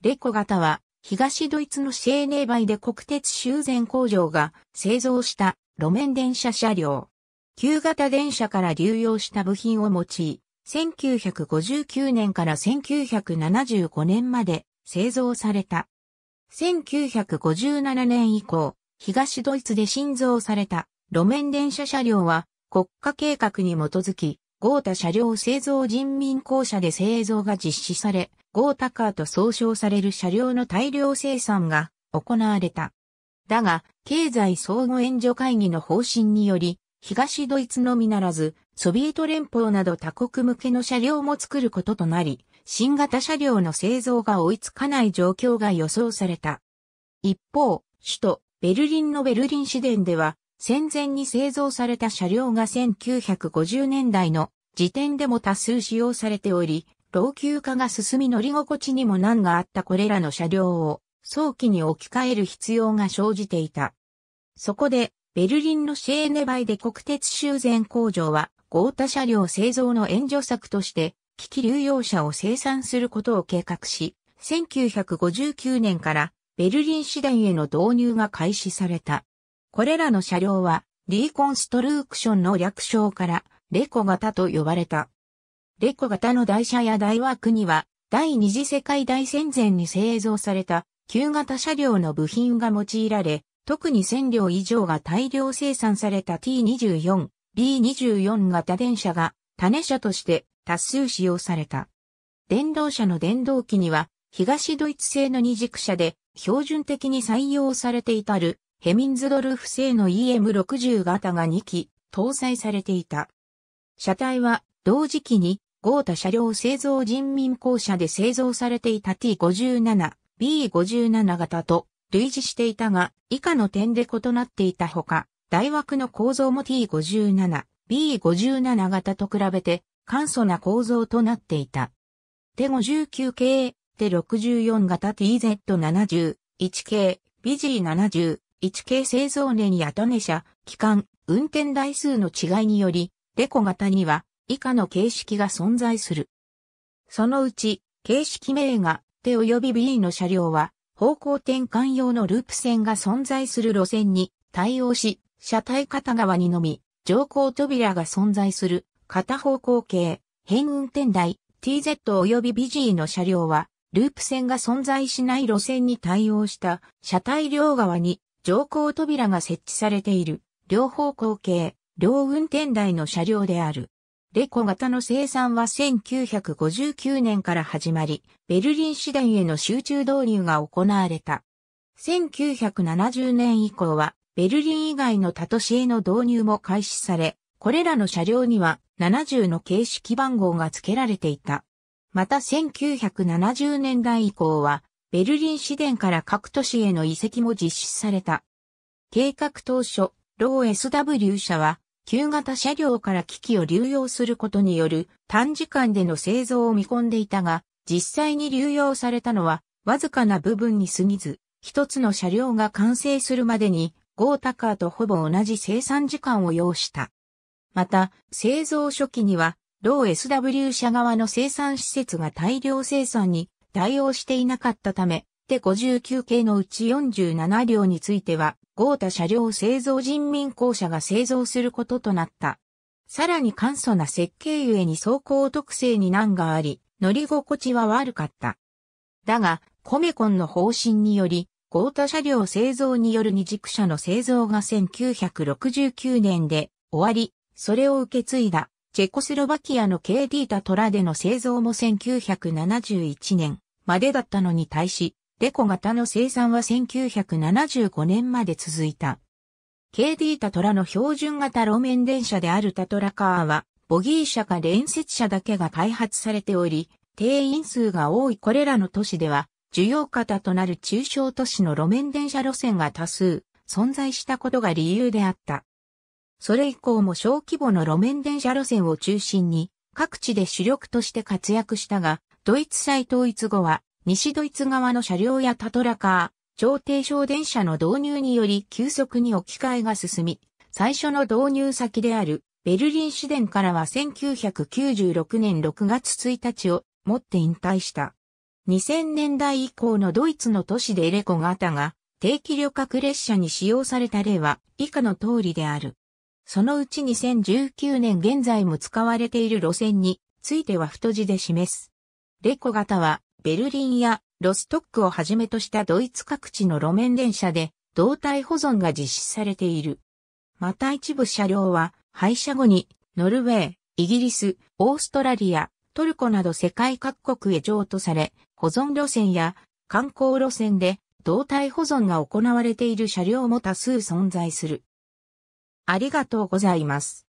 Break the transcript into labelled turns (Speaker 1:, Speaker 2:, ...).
Speaker 1: レコ型は、東ドイツのシェーネーバイで国鉄修繕工場が製造した路面電車車両。旧型電車から流用した部品を用い、1959年から1975年まで製造された。1957年以降、東ドイツで新造された路面電車車両は国家計画に基づき豪太車両製造人民公社で製造が実施され、豪太カーと総称される車両の大量生産が行われた。だが、経済相互援助会議の方針により、東ドイツのみならず、ソビエト連邦など他国向けの車両も作ることとなり、新型車両の製造が追いつかない状況が予想された。一方、首都ベルリンのベルリン市電では、戦前に製造された車両が1950年代の時点でも多数使用されており、老朽化が進み乗り心地にも難があったこれらの車両を早期に置き換える必要が生じていた。そこで、ベルリンのシェーネバイで国鉄修繕工場は、豪太車両製造の援助策として、機器流用車を生産することを計画し、1959年からベルリン市電への導入が開始された。これらの車両は、リーコンストルークションの略称から、レコ型と呼ばれた。レコ型の台車や台枠には、第二次世界大戦前に製造された、旧型車両の部品が用いられ、特に1000両以上が大量生産された T24、B24 型電車が種車として多数使用された。電動車の電動機には東ドイツ製の二軸車で標準的に採用されていたるヘミンズドルフ製の EM60 型が2機搭載されていた。車体は同時期に豪太車両製造人民公社で製造されていた T57、B57 型と類似していたが以下の点で異なっていたほか、大枠の構造も T57、B57 型と比べて簡素な構造となっていた。手59系、手64型 TZ71 系、BG70、1系製造年や種ネ車、期間、運転台数の違いにより、デコ型には以下の形式が存在する。そのうち、形式名が手及び B の車両は、方向転換用のループ線が存在する路線に対応し、車体片側にのみ、乗降扉が存在する片方向系、変運転台 TZ 及び BG の車両は、ループ線が存在しない路線に対応した車体両側に乗降扉が設置されている、両方向系、両運転台の車両である。レコ型の生産は1959年から始まり、ベルリン市電への集中導入が行われた。1970年以降は、ベルリン以外の他都市への導入も開始され、これらの車両には70の形式番号が付けられていた。また1970年代以降は、ベルリン市電から各都市への移籍も実施された。計画当初、ロー SW 社は、旧型車両から機器を流用することによる短時間での製造を見込んでいたが、実際に流用されたのは、わずかな部分に過ぎず、一つの車両が完成するまでに、ゴータカーとほぼ同じ生産時間を要した。また、製造初期には、ロー SW 社側の生産施設が大量生産に対応していなかったため、で59系のうち47両については、豪太車両製造人民公社が製造することとなった。さらに簡素な設計ゆえに走行特性に難があり、乗り心地は悪かった。だが、コメコンの方針により、豪太車両製造による二軸車の製造が1969年で終わり、それを受け継いだチェコスロバキアの KD タトラでの製造も1971年までだったのに対し、デコ型の生産は1975年まで続いた。KD タトラの標準型路面電車であるタトラカーは、ボギー車か連接車だけが開発されており、定員数が多いこれらの都市では、需要型となる中小都市の路面電車路線が多数存在したことが理由であった。それ以降も小規模の路面電車路線を中心に各地で主力として活躍したが、ドイツ再統一後は西ドイツ側の車両やタトラカー、超低小電車の導入により急速に置き換えが進み、最初の導入先であるベルリン市電からは1996年6月1日をもって引退した。2000年代以降のドイツの都市でエレコ型が定期旅客列車に使用された例は以下の通りである。そのうち2019年現在も使われている路線については太字で示す。レコ型はベルリンやロストックをはじめとしたドイツ各地の路面電車で胴体保存が実施されている。また一部車両は廃車後にノルウェー、イギリス、オーストラリア、トルコなど世界各国へ譲渡され、保存路線や観光路線で胴体保存が行われている車両も多数存在する。ありがとうございます。